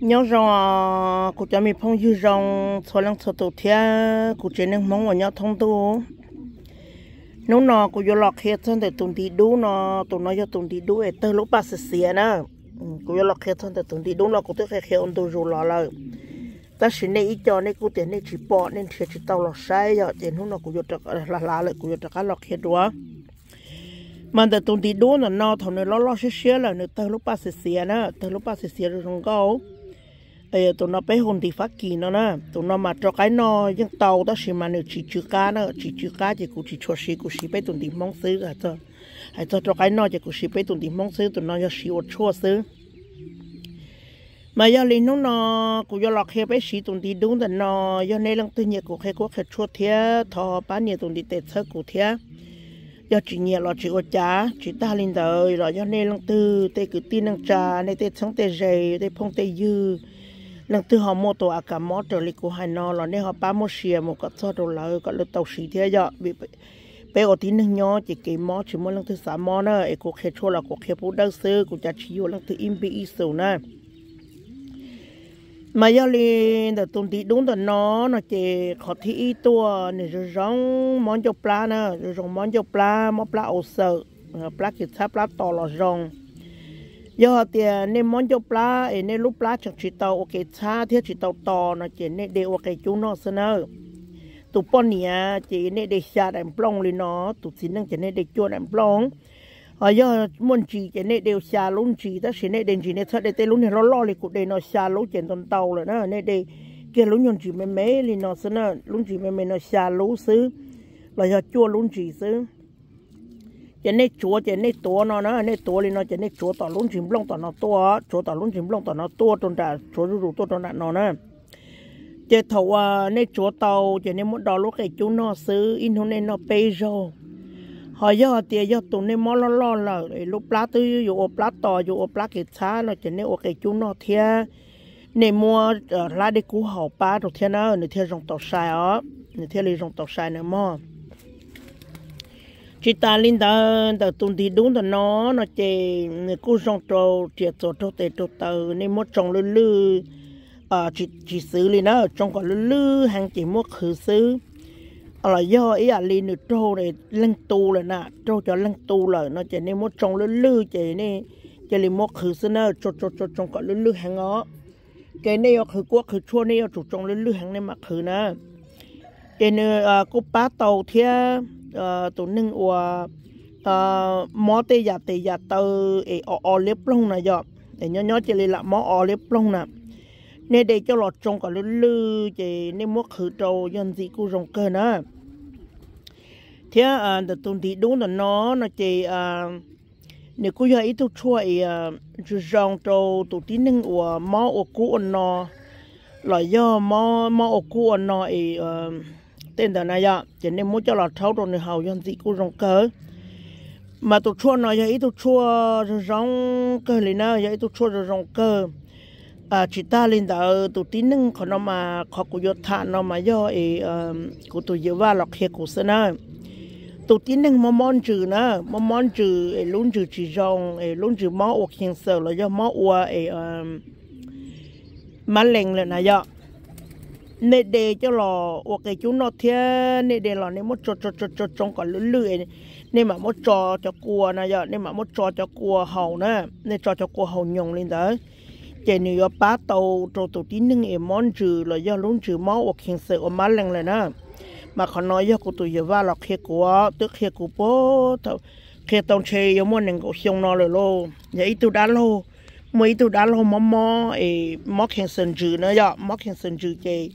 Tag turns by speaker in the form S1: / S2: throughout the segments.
S1: nhớ rằng cụ cha mình phong dư rằng số lăng số tổ thia cụ chế nên mong và nhớ thông tu nếu nọ cụ vô lọc hết thân để tụng tí đu nọ tụng nó cho tụng tí đu để tơ lúc ba sẽ xía nè cụ vô lọc hết thân để tụng tí đu nó cụ tức khai khai ôn tu rồi lọ rồi ta xin này cho nên cụ tiền này chỉ bỏ nên thiệt chỉ tao lọc sai giờ tiền hôm nó cụ vô trật là là lại cụ vô trật cái lọc hết đó mà để tụng tí đu nọ nọ thằng này lo lo xía xía là nó tơ lúc ba sẽ xía nè tơ lúc ba sẽ xía rồi không có ấy tụi nó bé hồn thì phát kỳ nó nè tụi nó mà cho cái nó những tàu đó xí mà nó chỉ chữ cá nó chỉ chữ cá chỉ cũng chỉ cho xí cũng xí bé tụi đi mong xứ cả cho hay cho cho cái nó chỉ cũng xí bé tụi đi mong xứ tụi nó cho xí một chua xứ mà giờ lên nó nó cũng giờ lọc hết bé xí tụi đi đúng là nó giờ nay lần thứ nhất cũng hay có hết chua thế thọ ba nhiều tụi đi tết thơ cũng thế giờ chỉ nhẹ là chỉ ô chá chỉ ta lên đời rồi giờ nay lần thứ tê cứ tin năng trà nay tết sống tê dày tê phong tê dư lần thứ họ mua tổ à cả mót trở lại của hai nó là nên họ bán một xìa một cái cho đồ là có lúc tàu xì thế giờ bị bé ở tí nâng nhỏ chỉ cái mót chỉ mua lần thứ sáu mót nữa ấy có khe chua là có khe bút đang sư của cha chỉ lần thứ im bị ít sầu nữa mà giờ lên là tụi tí đúng là nó nó chỉ khó thi ít tua này rồi rong món cho pla nữa rồi rong món cho pla món pla ổ sợ ờ, pla kịp tháp pla to là rong giờ thì nên món cho plá nên lúc plá chẳng chỉ tàu ok cha thiết chỉ tàu to nó chỉ nên để ok chú nó sơn ơ tụ bọn nè chỉ nên để xa đèn plong lên nó tụ xin năng chỉ nên để chua đèn plong ở giờ muốn chỉ chỉ nên đều xa luôn chỉ ta chỉ nên đến chỉ nên thật để tê luôn thì lo lo thì cũng để nó xa luôn chỉ toàn tàu rồi đó nên để kia luôn nhon chỉ mềm mềm lên nó sơn ơ luôn chỉ mềm mềm nó xa luôn xứ là giờ chua luôn chỉ xứ จะในชัวจะในตัวเนาะนะในตัวเลยเนาะจะในชัวต่อลุ้นชิมลงต่อเนาะตัวชัวต่อลุ้นชิมลงต่อเนาะตัวจนแต่ชัวรู้ตัวจนเนาะนะจะถว่าในชัวเตาจะในมดดอลูกไอจุนอซื้ออินโทเนนอเปโจหอยอเตียยอตุนในมอลล่อละไอลูกปลาตื้ออยู่อปลาต่ออยู่อปลาเกิดช้าเนาะจะในโอไอจุนอเทียในมัวลาเด็กกูเห่าปลาตรงเทียนะในเทียรองต่อสายอ๋อในเทียรีรองต่อสายในมอ chị ta linh đó đó tuần thì đúng là nó nó chè cô rong trâu chè trâu trâu tè trâu tờ nên mất trồng lư lư à chị chị xứ lên đó trong còn lư lư hàng chị mua khử xứ à là do ý à lên được trâu này lăng tu là nè trâu cho lăng tu là nó chè nên mất trồng lư lư chè nên chè lên mua khử xứ nè trâu trâu trâu trong còn lư lư hàng ó cái này khử quốc khử chua này chủ trong lư lư hàng này mà khử nè cái nữa cô bá tàu thiệt tụ nưng ua mó tê giả tê giả tơ ế ọ ọ lếp lông nà dọ để nhó nhó chê lì lạ mó ọ lếp lông nà cho lọt trông cả lư lư chê nè mó khử trâu dân dị cú rồng cơ nà thế à để tụn đúng là nó nó chê à nếu cú giờ ít tụ chua rong trâu tụ tí nưng ua mó ua cú ồn nò lọ do mó mó ua cú ồn nò ế tên tờ này ạ à, chỉ nên muốn cho là thấu rồi này hầu dân dị cô rong cờ mà tôi chua nói vậy tôi chua rong cơ lên nè vậy tôi chua rong cơ à chỉ ta lên đó tôi tin nưng còn nó mà khó của yo thà nó mà do ấy ờ, của tôi dựa vào lọc hệ của sơn nào tôi tin nưng mà món chữ nè mà món chữ ấy luôn chữ chỉ rong ấy luôn chữ máu hoặc hiện sợ là do máu hoặc ấy ờ, mà lệnh là này ạ nè để cho lò hoặc cái chú nó thế nè để lò nè một trò trò trò trò trong còn lưỡi lưỡi nè mà một trò cho cua này giờ nè mà một trò cho cua hầu nè nè trò cho cua hầu nhồng lên đó chỉ nếu có ba tàu trò tàu tí nưng em món trừ là do luôn trừ máu hoặc hiện sự ở má lần này nè mà còn nói do cụ tụi giờ va là khe của tức khe của bố tàu khi tàu chơi giờ muốn nè cụ xong nó rồi lô vậy tôi đã lô mấy tôi đã lô mò mò ấy móc khen sự trừ nữa giờ móc khen sự trừ chơi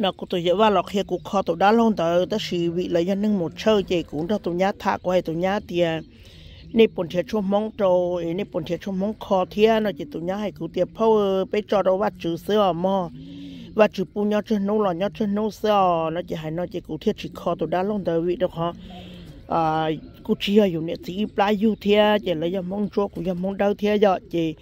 S1: nó cũng tôi dễ vào lọc kia cục kho tôi đã luôn tới đó chỉ vị là nhân nâng một chơi vậy cũng đó tôi nhá thả qua tôi nhá thì nè bốn thiệt chung mong trâu nè bốn thiệt chung mong khó thiệt nó chỉ tôi nhá hay cụ tiệp phao bây cho đâu bắt chữ sữa mò và chữ bu nhau chân nâu, lò nhau chân nâu sữa nó chỉ hay nó chỉ cụ thiết chỉ kho tôi đã luôn tới vị được hả à cũng chỉ ở dùng nè chỉ plai yêu thiệt chỉ là do mong trâu cũng do mong đau thiệt rồi chỉ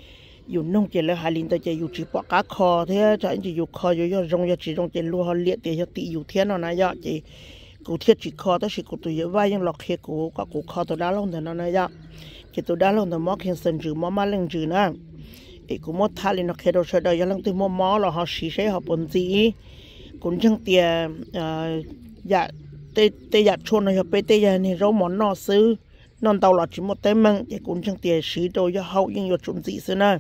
S1: อยู่นุ่งเจริญหาลินตัวจะอยู่จีปอกาคอเท่จะจะอยู่คออยู่ยอดรงยอดจีรงเจรัวเขาเลี้ยเตียติอยู่เทียนนะยอดจีกูเทียจีคอตัวสิกูตัวเยอะว่ายังหลอกเฮกูก็กูคอตัวด้านลงแต่นั่นนะยอดจีตัวด้านลงแต่มอเข็นสันจือมอมาเล่งจือนะไอ้กูมอทาลินเคโดเชดยังลังตัวมอมอหรอเขาสีเสียเขาปนจีกูจังเตียอ่าอยากเตเตอยากชวนเราไปเตยนี่เราหมอนนอซื้อนอนเตาหลอดจิมดเต็มมังไอ้กูจังเตียสีโดยเขายังอยู่จุนจีซื้อนะ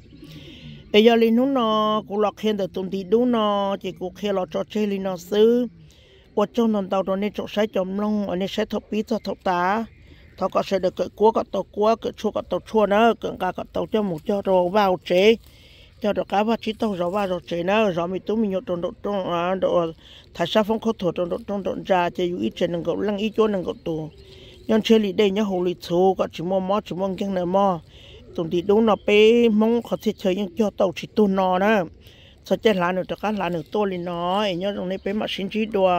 S1: bây giờ linh nút nó cụ lọt hiện được tụng thì đúng nó chỉ cụ khen lọt cho chơi linh nó xứ qua trong nòng tàu rồi nên chỗ sai chồng long ở nên sai thọc bí thọc thọc tá thọ có sẽ được cỡ cua có tàu cua cỡ chua có tàu chua nữa cỡ cá có tàu cho một cho rồi vào chế cho được cá vào chỉ tàu rồi vào rồi chế nữa rồi mình tụi mình nhốt trong độ trong độ thái sa phong khó thuộc trong độ trong độ già chế dụ ít chế nâng cậu lăng ít chỗ nâng cậu tù nhân chơi lì đây nhớ hồ lì thú có chỉ mua mò chỉ mua kiêng nè mò tụng đi đúng nó bé mong khó thiết chơi những cho tàu chỉ tu nó đó sao chết lá nữa cho các lá nữa tôi lên nó nhớ trong này bé mà xin chỉ đùa